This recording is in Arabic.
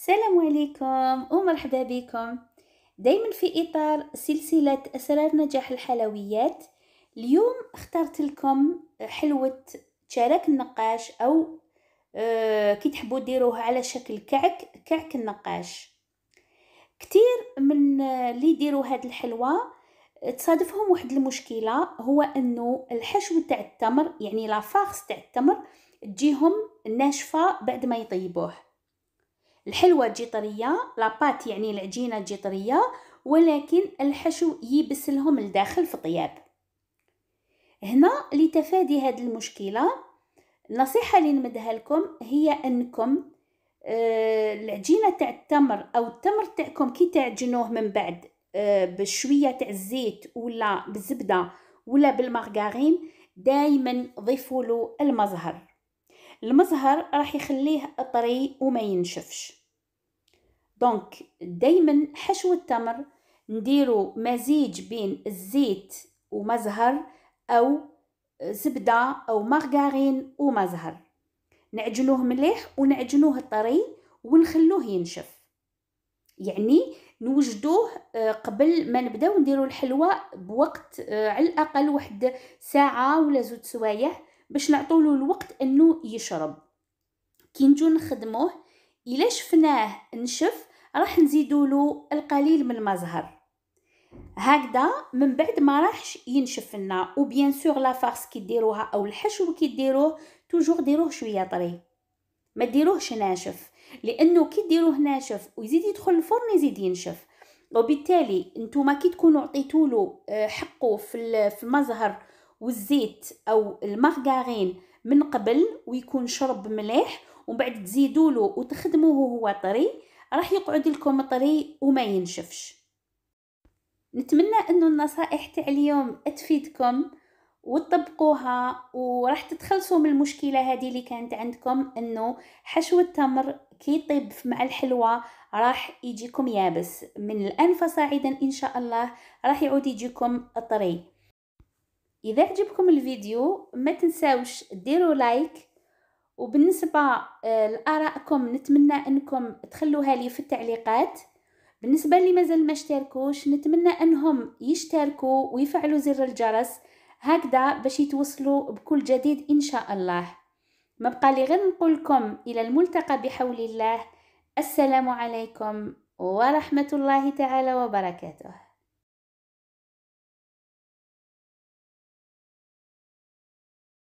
السلام عليكم ومرحبا بكم دايما في اطار سلسله اسرار نجاح الحلويات اليوم اخترت لكم حلوه تشارك النقاش او آه، كي تحبوا ديروه على شكل كعك كعك النقاش كتير من اللي يديروا هاد الحلوه تصادفهم واحد المشكله هو انه الحشو تاع التمر يعني لا تاع التمر تجيهم ناشفه بعد ما يطيبوه الحلوة الجيطرية لاباط يعني العجينة الجيطرية ولكن الحشو يبس لهم لداخل في طياب هنا لتفادي هذه المشكلة النصيحة اللي نمدها لكم هي أنكم آه العجينة تاع التمر أو التمر تاعكم كي تعجنوه من بعد آه بشوية تاع الزيت ولا بالزبدة ولا بالمارغارين دايما ضيفوا له المزهر المزهر راح يخليه طري وما ينشفش دونك دايما حشو التمر نديرو مزيج بين الزيت ومزهر او زبده او مارغارين ومزهر نعجنوه مليح ونعجنوه طري ونخلوه ينشف يعني نوجدوه آه، قبل ما نبداو نديرو الحلوى بوقت آه، على الاقل واحد ساعه ولا زوج سوايع باش نعطولو الوقت انه يشرب كي نجو نخدموه الا شفناه نشف راح نزيدوا له القليل من المزهر هكذا من بعد ما راحش ينشف لنا وبيان سور لا فارس كي ديروها او الحشو كي ديروه توجور ديروه شويه طري ما ديروهش ناشف لانه كي ديروه ناشف ويزيد يدخل الفرن يزيد ينشف وبالتالي نتوما كي تكونوا عطيتولو آه، حقه في المزهر والزيت او المارغارين من قبل ويكون شرب مليح ومن بعد تزيدوا له وتخدموه هو طري راح يقعد لكم طري وما ينشفش نتمنى انه النصائح تاع اليوم تفيدكم وتطبقوها وراح تتخلصوا من المشكله هذه اللي كانت عندكم انه حشو التمر كي يطيب مع الحلوى راح يجيكم يابس من الان فصاعدا ان شاء الله راح يعود يجيكم طري اذا عجبكم الفيديو ما تنساوش ديروا لايك وبالنسبة آه، لآرائكم نتمنى أنكم تخلوها لي في التعليقات بالنسبة اللي مازال ما اشتركوش نتمنى أنهم يشتركوا ويفعلوا زر الجرس هكذا باش يتوصلوا بكل جديد إن شاء الله ما بقى لي غير نقولكم إلى الملتقى بحول الله السلام عليكم ورحمة الله تعالى وبركاته